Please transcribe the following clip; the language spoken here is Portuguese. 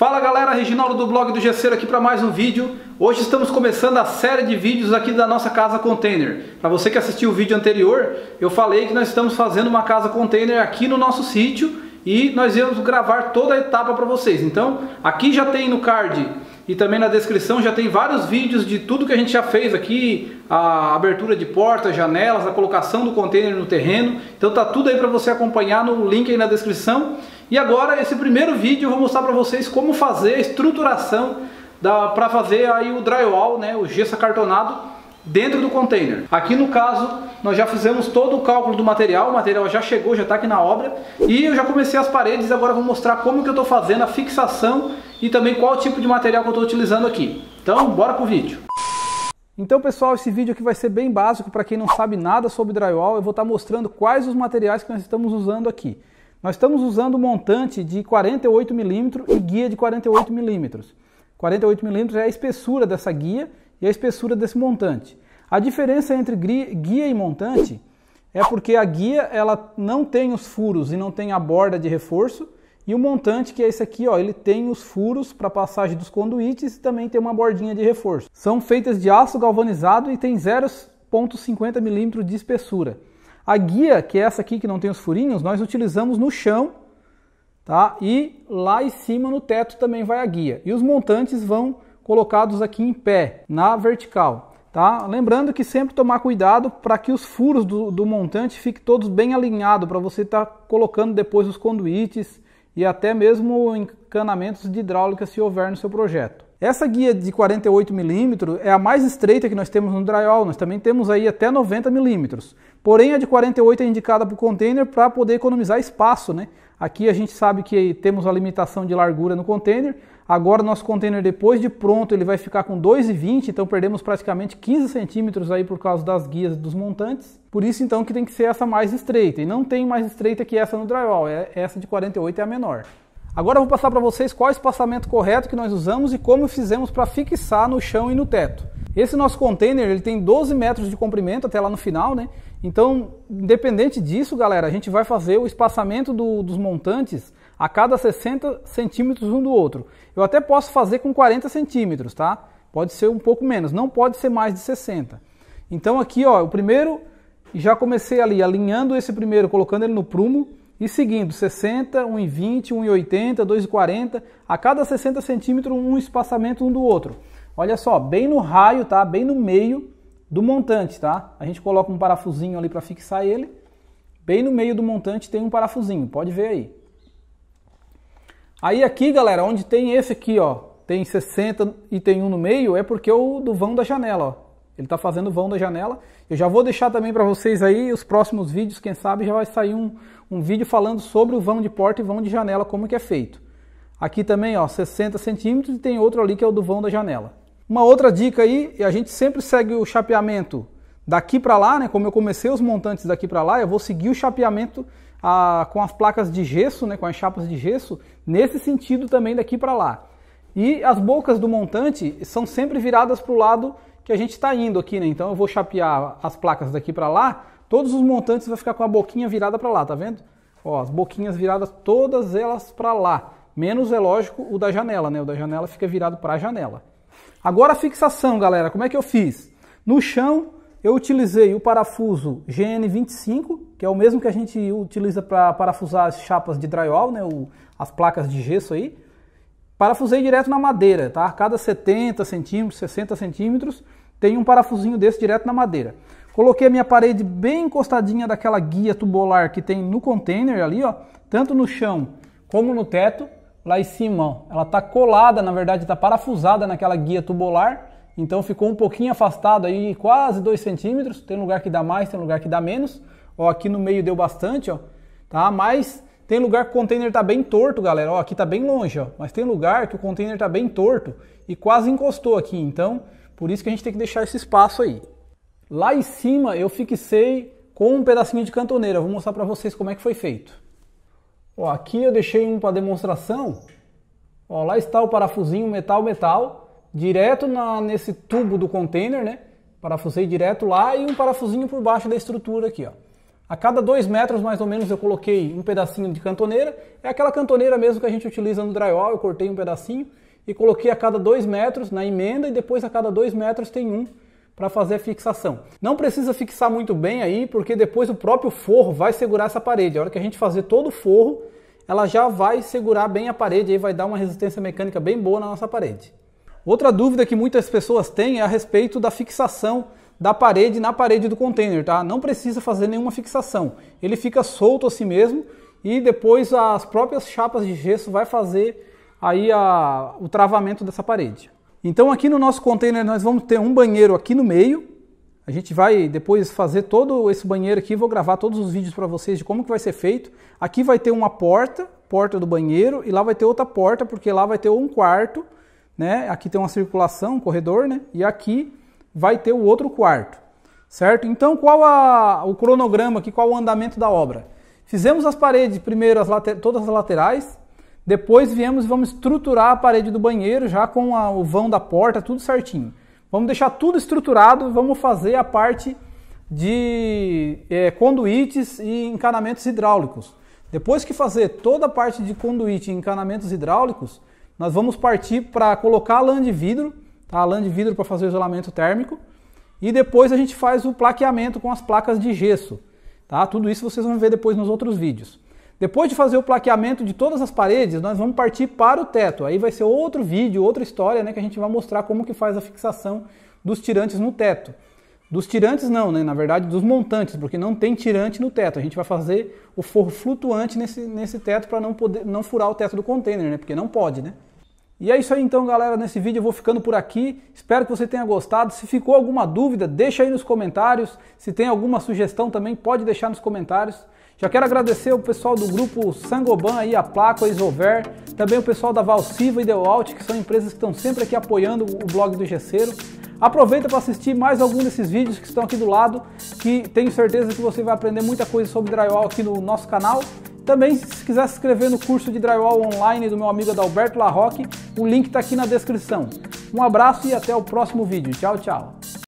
Fala galera, Reginaldo do blog do Gesseiro aqui para mais um vídeo. Hoje estamos começando a série de vídeos aqui da nossa casa container. Para você que assistiu o vídeo anterior, eu falei que nós estamos fazendo uma casa container aqui no nosso sítio e nós vamos gravar toda a etapa para vocês. Então, aqui já tem no card e também na descrição já tem vários vídeos de tudo que a gente já fez aqui, a abertura de portas, janelas, a colocação do container no terreno. Então tá tudo aí para você acompanhar no link aí na descrição. E agora, esse primeiro vídeo, eu vou mostrar para vocês como fazer a estruturação para fazer aí o drywall, né, o gesso acartonado dentro do container. Aqui no caso, nós já fizemos todo o cálculo do material, o material já chegou, já está aqui na obra, e eu já comecei as paredes, agora vou mostrar como que eu estou fazendo a fixação e também qual tipo de material que eu estou utilizando aqui. Então, bora pro vídeo. Então pessoal, esse vídeo aqui vai ser bem básico para quem não sabe nada sobre drywall, eu vou estar tá mostrando quais os materiais que nós estamos usando aqui. Nós estamos usando montante de 48 milímetros e guia de 48 milímetros. 48 milímetros é a espessura dessa guia e a espessura desse montante. A diferença entre guia e montante é porque a guia ela não tem os furos e não tem a borda de reforço e o montante que é esse aqui, ó, ele tem os furos para passagem dos conduítes e também tem uma bordinha de reforço. São feitas de aço galvanizado e tem 0,50 mm de espessura. A guia, que é essa aqui que não tem os furinhos, nós utilizamos no chão, tá? E lá em cima no teto também vai a guia. E os montantes vão colocados aqui em pé, na vertical, tá? Lembrando que sempre tomar cuidado para que os furos do, do montante fiquem todos bem alinhados, para você estar tá colocando depois os conduítes e até mesmo encanamentos de hidráulica se houver no seu projeto. Essa guia de 48 milímetros é a mais estreita que nós temos no drywall, nós também temos aí até 90 milímetros. Porém, a de 48 é indicada para o container para poder economizar espaço, né? Aqui a gente sabe que temos a limitação de largura no container. Agora nosso container depois de pronto ele vai ficar com 2,20, então perdemos praticamente 15 centímetros aí por causa das guias dos montantes. Por isso então que tem que ser essa mais estreita. E não tem mais estreita que essa no drywall, é, essa de 48 é a menor. Agora eu vou passar para vocês qual é o espaçamento correto que nós usamos e como fizemos para fixar no chão e no teto. Esse nosso container ele tem 12 metros de comprimento até lá no final, né? Então, independente disso, galera, a gente vai fazer o espaçamento do, dos montantes a cada 60 centímetros um do outro. Eu até posso fazer com 40 centímetros, tá? Pode ser um pouco menos, não pode ser mais de 60. Então aqui, ó, o primeiro já comecei ali alinhando esse primeiro, colocando ele no prumo. E seguindo, 60, 1,20, 1,80, 2,40, a cada 60 centímetros um espaçamento um do outro. Olha só, bem no raio, tá? Bem no meio do montante, tá? A gente coloca um parafusinho ali para fixar ele. Bem no meio do montante tem um parafusinho, pode ver aí. Aí aqui, galera, onde tem esse aqui, ó, tem 60 e tem um no meio, é porque é o do vão da janela, ó. Ele está fazendo vão da janela. Eu já vou deixar também para vocês aí os próximos vídeos, quem sabe já vai sair um, um vídeo falando sobre o vão de porta e vão de janela, como que é feito. Aqui também, ó, 60 centímetros e tem outro ali que é o do vão da janela. Uma outra dica aí, a gente sempre segue o chapeamento daqui para lá, né? Como eu comecei os montantes daqui para lá, eu vou seguir o chapeamento a, com as placas de gesso, né? Com as chapas de gesso, nesse sentido também daqui para lá. E as bocas do montante são sempre viradas para o lado que a gente está indo aqui, né? Então eu vou chapear as placas daqui para lá, todos os montantes vai ficar com a boquinha virada para lá, tá vendo? Ó, as boquinhas viradas todas elas para lá, menos é lógico o da janela, né? O da janela fica virado para a janela. Agora a fixação, galera, como é que eu fiz? No chão eu utilizei o parafuso GN25, que é o mesmo que a gente utiliza para parafusar as chapas de drywall, né? O, as placas de gesso aí. Parafusei direto na madeira, tá? Cada 70 centímetros, 60 centímetros tem um parafusinho desse direto na madeira. Coloquei a minha parede bem encostadinha daquela guia tubular que tem no container ali, ó, tanto no chão como no teto, lá em cima, ó. Ela tá colada, na verdade tá parafusada naquela guia tubular, então ficou um pouquinho afastado aí, quase 2 centímetros, tem lugar que dá mais, tem lugar que dá menos, ó, aqui no meio deu bastante, ó, tá, mas tem lugar que o container tá bem torto, galera, ó, aqui tá bem longe, ó, mas tem lugar que o container tá bem torto e quase encostou aqui, então... Por isso que a gente tem que deixar esse espaço aí. Lá em cima eu fixei com um pedacinho de cantoneira. Vou mostrar para vocês como é que foi feito. Ó, aqui eu deixei um para demonstração. Ó, lá está o parafusinho metal-metal, direto na, nesse tubo do container, né? Parafusei direto lá e um parafusinho por baixo da estrutura aqui, ó. A cada dois metros, mais ou menos, eu coloquei um pedacinho de cantoneira. É aquela cantoneira mesmo que a gente utiliza no drywall, eu cortei um pedacinho e coloquei a cada dois metros na emenda e depois a cada dois metros tem um para fazer a fixação. Não precisa fixar muito bem aí, porque depois o próprio forro vai segurar essa parede. A hora que a gente fazer todo o forro, ela já vai segurar bem a parede e vai dar uma resistência mecânica bem boa na nossa parede. Outra dúvida que muitas pessoas têm é a respeito da fixação da parede na parede do container, tá? Não precisa fazer nenhuma fixação. Ele fica solto assim mesmo e depois as próprias chapas de gesso vai fazer aí a, o travamento dessa parede. Então aqui no nosso container nós vamos ter um banheiro aqui no meio. A gente vai depois fazer todo esse banheiro aqui, vou gravar todos os vídeos para vocês de como que vai ser feito. Aqui vai ter uma porta, porta do banheiro, e lá vai ter outra porta, porque lá vai ter um quarto, né? Aqui tem uma circulação, um corredor, né? E aqui vai ter o outro quarto, certo? Então qual a, o cronograma aqui, qual o andamento da obra? Fizemos as paredes primeiro, as todas as laterais, depois viemos e vamos estruturar a parede do banheiro já com a, o vão da porta, tudo certinho. Vamos deixar tudo estruturado, vamos fazer a parte de é, conduítes e encanamentos hidráulicos. Depois que fazer toda a parte de conduíte e encanamentos hidráulicos, nós vamos partir para colocar a lã de vidro, tá? a lã de vidro para fazer o isolamento térmico, e depois a gente faz o plaqueamento com as placas de gesso. Tá? Tudo isso vocês vão ver depois nos outros vídeos. Depois de fazer o plaqueamento de todas as paredes, nós vamos partir para o teto. Aí vai ser outro vídeo, outra história, né, que a gente vai mostrar como que faz a fixação dos tirantes no teto. Dos tirantes não, né, na verdade dos montantes, porque não tem tirante no teto. A gente vai fazer o forro flutuante nesse, nesse teto para não poder não furar o teto do container, né, porque não pode, né. E é isso aí então, galera. Nesse vídeo eu vou ficando por aqui. Espero que você tenha gostado. Se ficou alguma dúvida, deixa aí nos comentários. Se tem alguma sugestão também, pode deixar nos comentários. Já quero agradecer o pessoal do grupo Sangoban aí, a Placo, a Isover, também o pessoal da Valsiva e The Out, que são empresas que estão sempre aqui apoiando o blog do Gesseiro. Aproveita para assistir mais algum desses vídeos que estão aqui do lado, que tenho certeza que você vai aprender muita coisa sobre drywall aqui no nosso canal. Também, se quiser se inscrever no curso de drywall online do meu amigo Adalberto Larroque, o link está aqui na descrição. Um abraço e até o próximo vídeo. Tchau, tchau!